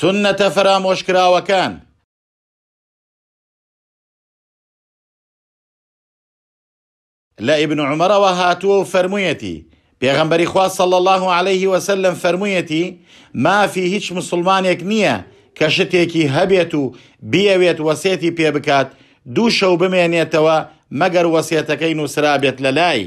سنەتە فەرامۆشکراوەکان لە ئیبن عمرەوە هاتووە و فەرموویەتی پێغەمبەری خوا صلى الله عليه وسلم فەرموویەتی مافی هیچ مسلمانێک نییە کە شتێکی هەبێت و بیەوێت وەسێتی پێ بکات دوو شەو بمێنێتەوە مەگەر وەسێتەکەی نووسرابێت لە لای